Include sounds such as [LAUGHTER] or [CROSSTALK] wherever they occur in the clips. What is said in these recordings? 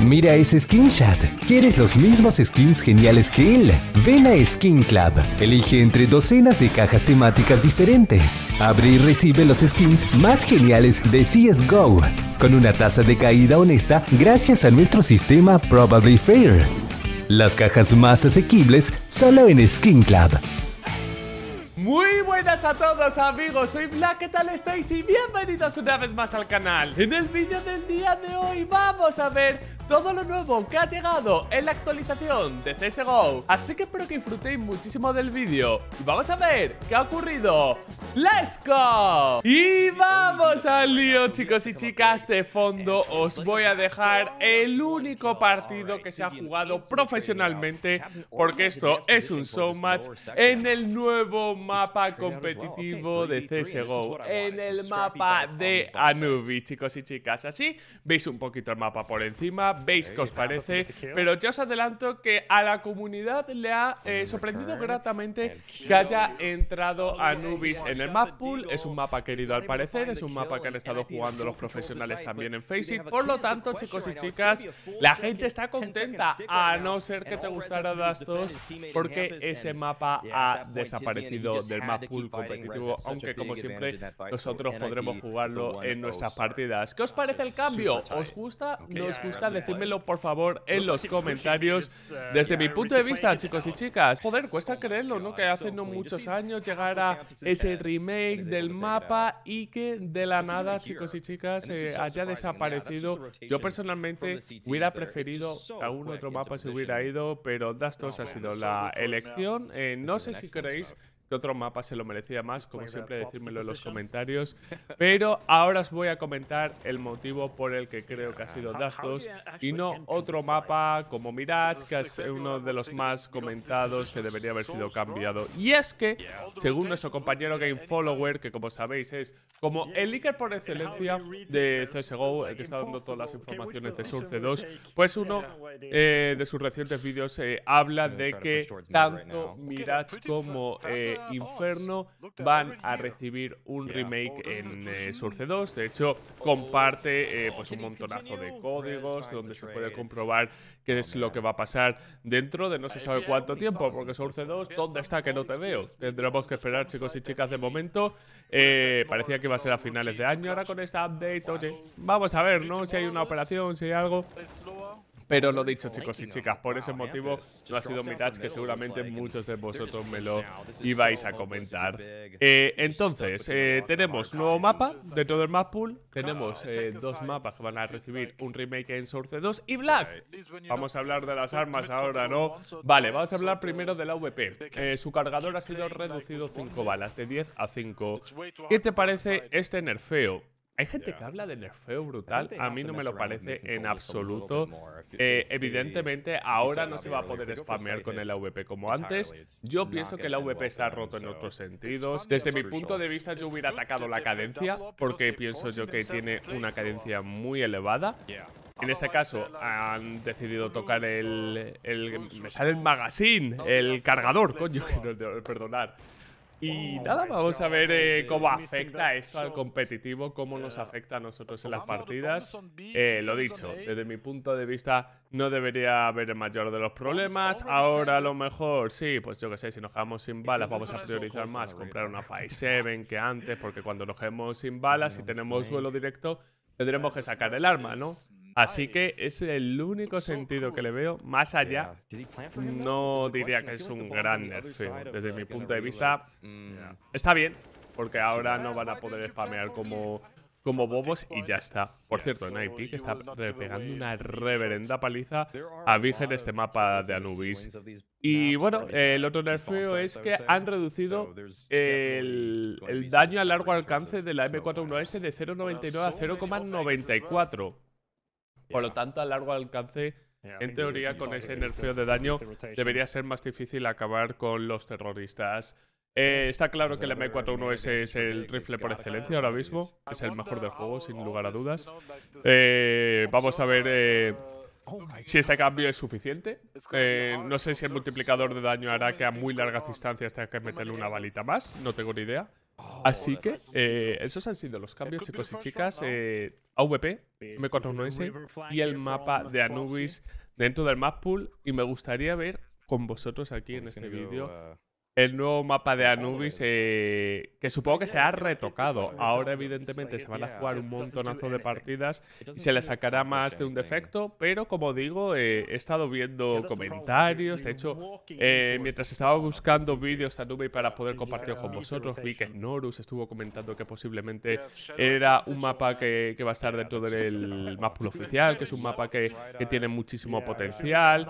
Mira ese skin chat. ¿Quieres los mismos skins geniales que él? Ven a Skin Club. Elige entre docenas de cajas temáticas diferentes. Abre y recibe los skins más geniales de CSGO. Con una tasa de caída honesta gracias a nuestro sistema Probably Fair. Las cajas más asequibles solo en Skin Club. Muy buenas a todos amigos, soy Black, ¿qué tal estáis? Y bienvenidos una vez más al canal En el vídeo del día de hoy vamos a ver todo lo nuevo que ha llegado en la actualización de CSGO Así que espero que disfrutéis muchísimo del vídeo Y vamos a ver qué ha ocurrido ¡Let's go! Y vamos al lío, chicos y chicas. De fondo os voy a dejar el único partido que se ha jugado profesionalmente, porque esto es un showmatch, en el nuevo mapa competitivo de CSGO, en el mapa de Anubis, chicos y chicas. Así veis un poquito el mapa por encima, veis que os parece, pero ya os adelanto que a la comunidad le ha eh, sorprendido gratamente que haya entrado Anubis en el el map pool, es un mapa querido al parecer, es un mapa que han estado jugando los profesionales también en Facebook por lo tanto, chicos y chicas, la gente está contenta, a no ser que te gustara Dust porque ese mapa ha desaparecido del map pool competitivo, aunque como siempre nosotros podremos jugarlo en nuestras uh, partidas. ¿Qué os parece el cambio? ¿Os gusta? ¿No os gusta? Decídmelo por favor en los [LAUGHS] comentarios. Uh, Desde mi punto de vista, chicos y chicas, joder, cuesta creerlo, ¿no? Que hace no muchos años llegara ese rival remake del mapa y que de la nada, chicos y chicas, eh, haya desaparecido. Yo personalmente hubiera preferido a un otro mapa si hubiera ido, pero Dastos oh, ha sido la elección. Eh, no sé si queréis que otro mapa se lo merecía más, como pues siempre decírmelo en los [LAUGHS] comentarios. Pero ahora os voy a comentar el motivo por el que creo que ha sido Dastos y no otro mapa como Mirage, que es uno de los más comentados que debería haber sido cambiado. Y es que, según nuestro compañero Game Follower, que como sabéis es como el líder por excelencia de CSGO, el que está dando todas las informaciones de Source 2, pues uno eh, de sus recientes vídeos eh, habla de que tanto Mirage como... Ah, Inferno van a recibir un remake en eh, Source 2. De hecho, oh, oh, comparte oh, eh, pues un montonazo de códigos donde se puede comprobar qué es lo que va a pasar dentro de no se sabe cuánto tiempo, porque Source 2, ¿dónde está que no te veo? Tendremos que esperar, chicos y chicas, de momento. Eh, parecía que iba a ser a finales de año, ahora con esta update, oye, vamos a ver, ¿no? Si hay una operación, si hay algo. Pero lo dicho, chicos y chicas, por ese ah, motivo no ha sido mi touch que seguramente muchos de vosotros me lo ibais a comentar. Eh, entonces, eh, tenemos nuevo mapa dentro del map pool, tenemos eh, dos mapas que van a recibir un remake en Source 2 y Black. Vamos a hablar de las armas ahora, ¿no? Vale, vamos a hablar primero de la VP. su cargador ha sido reducido 5 balas, de 10 a 5. ¿Qué te parece este nerfeo? Hay gente que habla de nerfeo brutal, a mí no me lo parece en absoluto. Eh, evidentemente ahora no se va a poder spamear con el AVP como antes. Yo pienso que el AVP está roto en otros sentidos. Desde mi punto de vista yo hubiera atacado la cadencia, porque pienso yo que tiene una cadencia muy elevada. En este caso han decidido tocar el... me sale el magazine, el cargador, coño, que no, [LAUGHS] Y oh, nada, vamos a ver eh, cómo afecta esto al competitivo, cómo nos eh, afecta a nosotros en las partidas. Eh, lo dicho, desde mi punto de vista no debería haber el mayor de los problemas. Ahora a lo mejor, sí, pues yo qué sé, si nos quedamos sin balas vamos a priorizar más comprar una Five 7 que antes, porque cuando nos quedemos sin pues balas y tenemos duelo directo tendremos que sacar el arma, ¿no? Así que es el único sentido que le veo. Más allá, no diría que es un gran nerfeo. Desde mi punto de vista, mm, está bien, porque ahora no van a poder spamear como como bobos y ya está. Por cierto, en que está pegando una reverenda paliza a virgen este mapa de Anubis. Y bueno, el otro nerfeo es que han reducido el, el daño a largo alcance de la M41S de 0.99 a 0.94. Por lo tanto, a largo alcance, en teoría, con ese nerfeo de daño, debería ser más difícil acabar con los terroristas. Eh, está claro que el M41S es el rifle por excelencia ahora eh. mismo. Es el mejor del juego, sin lugar a dudas. Eh, vamos a ver oh si este cambio es suficiente. no sé si el multiplicador de daño hará que a muy largas distancias tenga que meterle una balita más. No tengo ni idea. Oh, Así que eh, esos han sido los cambios, chicos y chicas. Eh, AVP, M419 y el mapa de Anubis dentro del map pool. Y me gustaría ver con vosotros aquí en este vídeo el nuevo mapa de Anubis eh, que supongo que se ha retocado. Ahora evidentemente se van a jugar un montonazo de partidas y se le sacará más de un defecto, pero como digo, eh, he estado viendo comentarios, de hecho, eh, mientras estaba buscando vídeos de Anubis para poder compartir con vosotros, vi que Norus estuvo comentando que posiblemente era un mapa que, va a estar dentro pues del mapa oficial, que es un mapa que tiene muchísimo potencial.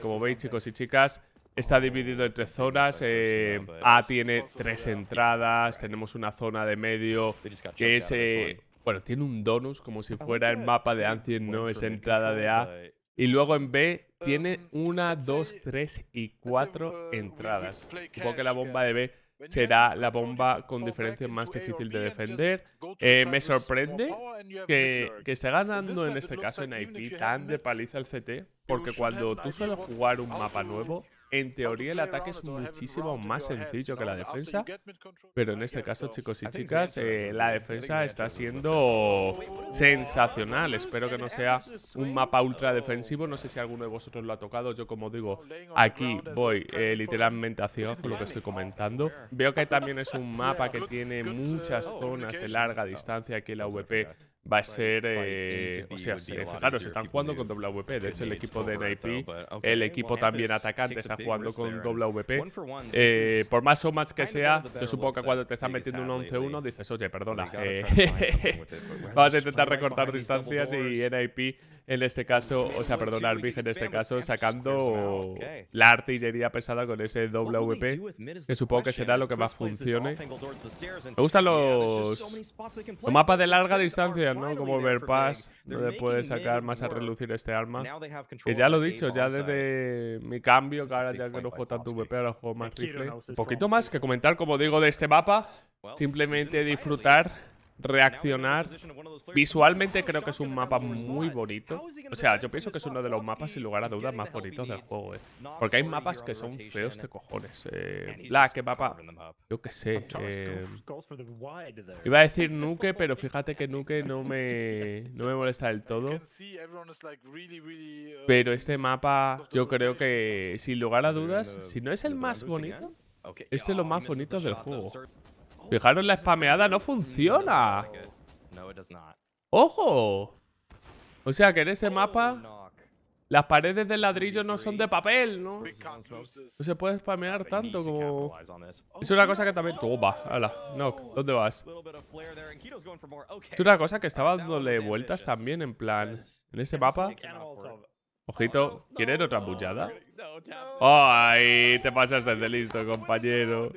como veis chicos y chicas, Está dividido en tres zonas. Eh, a tiene tres entradas. Tenemos una zona de medio que es... Eh, bueno, tiene un donus como si fuera el mapa de Ancient, ¿no? Es entrada de A. Y luego en B tiene um, una, dos, tres y cuatro uh, entradas. Supongo que la bomba de B será la bomba con diferencia más difícil de defender. Eh, me sorprende que, que esté ganando en este caso en IP tan de paliza el CT, porque cuando tú sueles jugar un mapa nuevo, en teoría el ataque es muchísimo más sencillo que la defensa, pero en este caso chicos y chicas eh, la defensa está siendo sensacional. Espero que no sea un mapa ultra defensivo, no sé si alguno de vosotros lo ha tocado, yo como digo aquí voy eh, literalmente hacia con lo que estoy comentando. Veo que también es un [LAUGHS] mapa que tiene muchas oh, zonas de larga oh. distancia, aquí en la VP va a ser. Eh, o sea, eh, fijaros, están jugando con WP. De hecho, el equipo de NIP, el equipo también atacante, está jugando con WP. Eh, por más o más que sea, yo supongo que cuando te están metiendo un 11-1, dices, oye, perdona. Eh, [LAUGHS] vamos a intentar recortar distancias y NIP en este caso, o sea, perdón, Arbige en este caso, sacando la artillería pesada con ese WP, que supongo que será lo que más funcione. Me gustan los, mapas de larga distancia, ¿no? Como Overpass, donde puedes sacar más a relucir este arma. Que ya lo he dicho, ya desde mi cambio, que ahora ya que no juego tanto VP, ahora juego más rifle. Un poquito más que comentar, como digo, de este mapa. Simplemente disfrutar reaccionar. Visualmente creo que es un mapa muy bonito. O sea, yo pienso que es uno de los mapas, sin lugar a dudas, más bonitos del juego, eh. Porque hay mapas que son feos de cojones. Eh, La, ¿qué mapa? Yo que sé. Eh, iba a decir Nuke, pero fíjate que Nuke no me, no me molesta del todo. Uh, pero este mapa, yo creo que, sin lugar a dudas, si no es el más bonito, este es lo oh, más bonito del juego. Fijaros, la spameada no funciona. ¡Ojo! O sea que en ese mapa las paredes del ladrillo no son de papel, ¿no? No se puede spamear tanto como... Es una cosa que también... Toma, hala, Nock, ¿dónde vas? Es una cosa que estaba dándole vueltas también, en plan... En ese mapa... Ojito, ¿quieren otra bullada? ¡Ay! Te pasas desde listo, compañero.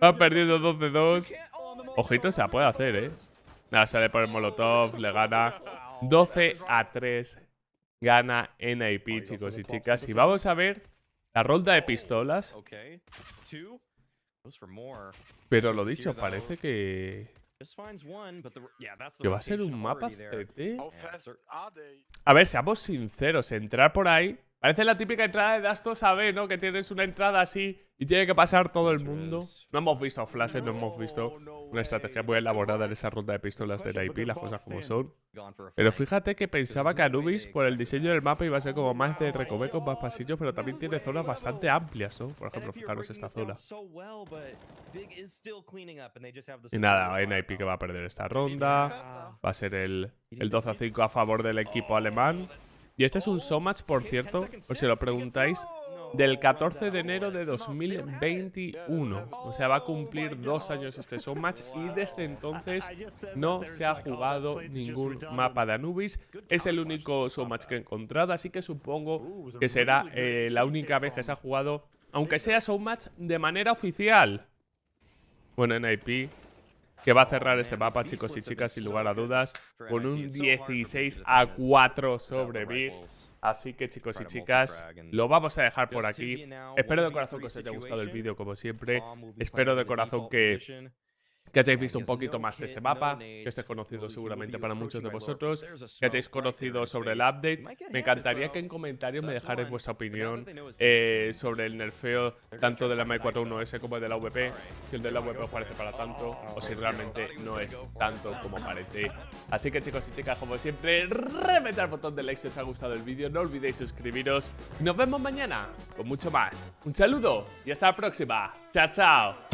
Ha perdido 2 de 2. Ojito, se la puede hacer, ¿eh? Nada, sale por el Molotov, le gana 12 a 3. Gana NIP, chicos y chicas. Y vamos a ver la ronda de pistolas. Pero lo dicho, parece que... Que va a ser un mapa CT. Oh, a ver, seamos sinceros, entrar por ahí Parece la típica entrada de Dastos a ¿no? Que tienes una entrada así y tiene que pasar todo el mundo. No hemos visto flashes, no hemos visto una estrategia muy elaborada en esa ronda de pistolas de IP, las cosas como son. Pero fíjate que pensaba que Anubis, por el diseño del mapa, iba a ser como más de recovecos, más pasillos, pero también tiene zonas bastante amplias, ¿no? Por ejemplo, fijaros esta zona. Y nada, NIP que va a perder esta ronda. Va a ser el, ah. el 12 a 5 a favor del equipo alemán. Y este es un Somatch, por cierto, por si lo preguntáis, del 14 de enero de 2021. O sea, va a cumplir dos años este Somatch y desde entonces no se ha jugado ningún mapa de Anubis. Es el único Somatch que he encontrado, así que supongo que será eh, la única vez que se ha jugado, aunque sea Somatch de manera oficial. Bueno, en IP que va a cerrar ese mapa, chicos y chicas, sin lugar a dudas, con un 16 a 4 sobre Big. Así que chicos y chicas, lo vamos a dejar por aquí. Espero de corazón que os haya gustado el vídeo como siempre. Espero de corazón que que hayáis visto un poquito más de este mapa, que esté conocido seguramente para muchos de vosotros, que hayáis conocido sobre el update. Me encantaría que en comentarios me dejarais vuestra opinión eh, sobre el nerfeo tanto de la M41S como de la VP, si el de la VP os parece para tanto oh, o si realmente no es tanto como parece. Así que chicos y chicas, como siempre, remete el botón de like si os ha gustado el vídeo, no olvidéis suscribiros. Nos vemos mañana con mucho más. Un saludo y hasta la próxima. Chao, chao.